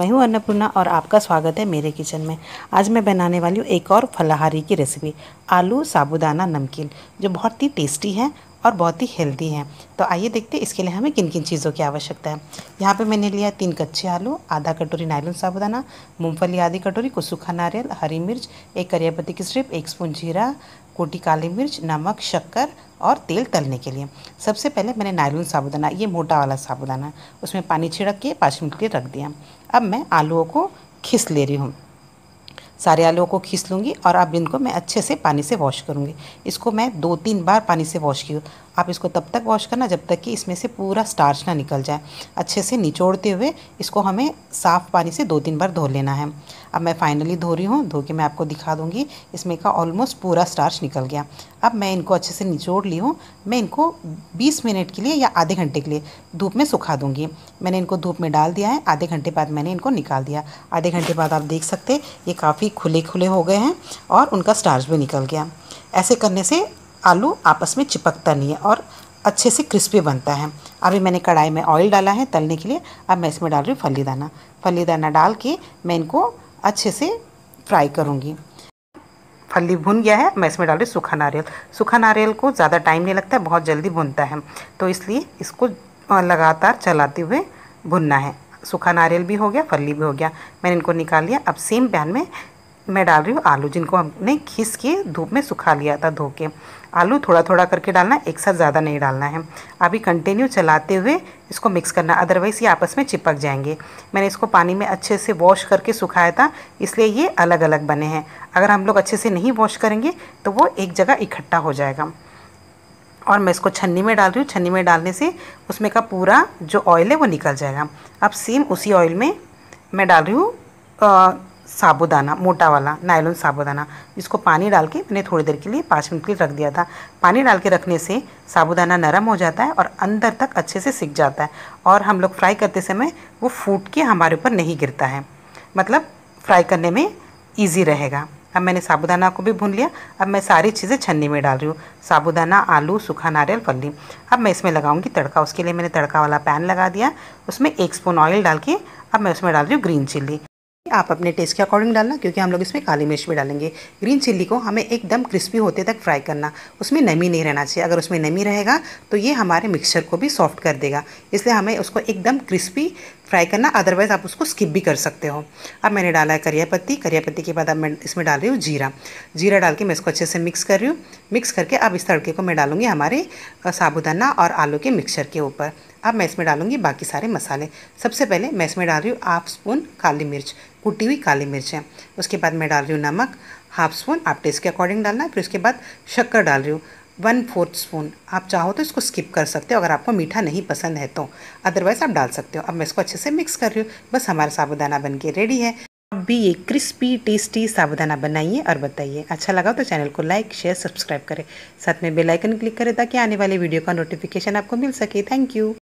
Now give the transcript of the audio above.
मैं हूं अन्नपूर्णा और आपका स्वागत है मेरे किचन में आज मैं बनाने वाली हूँ एक और फलाहारी की रेसिपी आलू साबुदाना नमकीन जो बहुत ही टेस्टी है और बहुत ही हेल्दी हैं तो आइए देखते हैं इसके लिए हमें किन किन चीज़ों की आवश्यकता है यहाँ पे मैंने लिया तीन कच्चे आलू आधा कटोरी नायलून साबुदाना मूंगफली आधी कटोरी कुसुखा सूखा नारियल हरी मिर्च एक करियापत्ती की स्ट्रिप एक स्पून जीरा कोटी काली मिर्च नमक शक्कर और तेल तलने के लिए सबसे पहले मैंने नायलून साबुदाना ये मोटा वाला साबुदाना उसमें पानी छिड़क के पाँच मिनट के लिए रख दिया अब मैं आलूओं को खिस ले रही हूँ सारे आलुओं को खींच लूँगी और अब इनको मैं अच्छे से पानी से वॉश करूँगी इसको मैं दो तीन बार पानी से वॉश की आप इसको तब तक वॉश करना जब तक कि इसमें से पूरा स्टार्च ना निकल जाए अच्छे से निचोड़ते हुए इसको हमें साफ़ पानी से दो तीन बार धो लेना है अब मैं फाइनली धो रही हूँ धो के मैं आपको दिखा दूँगी इसमें का ऑलमोस्ट पूरा स्टार्च निकल गया अब मैं इनको अच्छे से निचोड़ ली हूँ मैं इनको 20 मिनट के लिए या आधे घंटे के लिए धूप में सुखा दूँगी मैंने इनको धूप में डाल दिया है आधे घंटे बाद मैंने इनको निकाल दिया आधे घंटे बाद आप देख सकते ये काफ़ी खुले खुले हो गए हैं और उनका स्टार्च भी निकल गया ऐसे करने से आलू आपस में चिपकता नहीं है और अच्छे से क्रिस्पी बनता है अभी मैंने कढ़ाई में ऑयल डाला है तलने के लिए अब मैं इसमें डाल रही हूँ फली दाना फली दाना डाल के मैं इनको अच्छे से फ्राई करूँगी फली भुन गया है मैं इसमें डाल रही सूखा नारियल सूखा नारियल को ज़्यादा टाइम नहीं लगता है बहुत जल्दी भुनता है तो इसलिए इसको लगातार चलाते हुए भुनना है सूखा नारियल भी हो गया फली भी हो गया मैंने इनको निकाल लिया अब सेम पैन में मैं डाल रही हूँ आलू जिनको हमने खींच के धूप में सुखा लिया था धो के आलू थोड़ा थोड़ा करके डालना एक साथ ज़्यादा नहीं डालना है अभी कंटिन्यू चलाते हुए इसको मिक्स करना अदरवाइज़ ये आपस में चिपक जाएंगे मैंने इसको पानी में अच्छे से वॉश करके सुखाया था इसलिए ये अलग अलग बने हैं अगर हम लोग अच्छे से नहीं वॉश करेंगे तो वो एक जगह इकट्ठा हो जाएगा और मैं इसको छन्नी में डाल रही हूँ छन्नी में डालने से उसमें का पूरा जो ऑयल है वो निकल जाएगा अब सेम उसी ऑयल में मैं डाल रही हूँ साबुदाना मोटा वाला नायलोन साबुदाना इसको पानी डाल के मैंने थोड़ी देर के लिए पाँच मिनट के लिए रख दिया था पानी डाल के रखने से साबुदाना नरम हो जाता है और अंदर तक अच्छे से सिक जाता है और हम लोग फ्राई करते समय वो फूट के हमारे ऊपर नहीं गिरता है मतलब फ्राई करने में ईजी रहेगा अब मैंने साबुदाना को भी भून लिया अब मैं सारी चीज़ें छन्नी में डाल रही हूँ साबुदाना आलू सूखा नारियल फली अब मैं इसमें लगाऊंगी तड़का उसके लिए मैंने तड़का वाला पैन लगा दिया उसमें एक स्पून ऑयल डाल के अब मैं उसमें डाल रही हूँ ग्रीन चिल्ली आप अपने टेस्ट के अकॉर्डिंग डालना क्योंकि हम लोग इसमें काली मिर्च भी डालेंगे ग्रीन चिल्ली को हमें एकदम क्रिस्पी होते तक फ्राई करना उसमें नमी नहीं रहना चाहिए अगर उसमें नमी रहेगा तो ये हमारे मिक्सचर को भी सॉफ्ट कर देगा इसलिए हमें उसको एकदम क्रिस्पी फ्राई करना अदरवाइज़ आप उसको स्किप भी कर सकते हो अब मैंने डाला है करिया पत्ती करिया पत्ती के बाद अब मैं इसमें डाल रही हूँ जीरा जीरा डाल के मैं इसको अच्छे से मिक्स कर रही हूँ मिक्स करके अब इस तड़के को मैं डालूँगी हमारे साबुदाना और आलू के मिक्सचर के ऊपर अब मैं इसमें डालूँगी बाकी सारे मसाले सबसे पहले मैं इसमें डाल रही हूँ हाफ स्पून काली मिर्च कुटी हुई काली मिर्चें उसके बाद मैं डाल रही हूँ नमक हाफ स्पून आप टेस्ट के अकॉर्डिंग डालना है फिर उसके बाद शक्कर डाल रही हूँ वन फोर्थ स्पून आप चाहो तो इसको स्किप कर सकते हो अगर आपको मीठा नहीं पसंद है तो अदरवाइज़ आप डाल सकते हो अब मैं इसको अच्छे से मिक्स कर रही हूँ बस हमारा साबुदाना बन के रेडी है आप भी ये क्रिस्पी टेस्टी साबुदाना बनाइए और बताइए अच्छा लगा तो चैनल को लाइक शेयर सब्सक्राइब करें साथ में बेलाइकन क्लिक करें ताकि आने वाले वीडियो का नोटिफिकेशन आपको मिल सके थैंक यू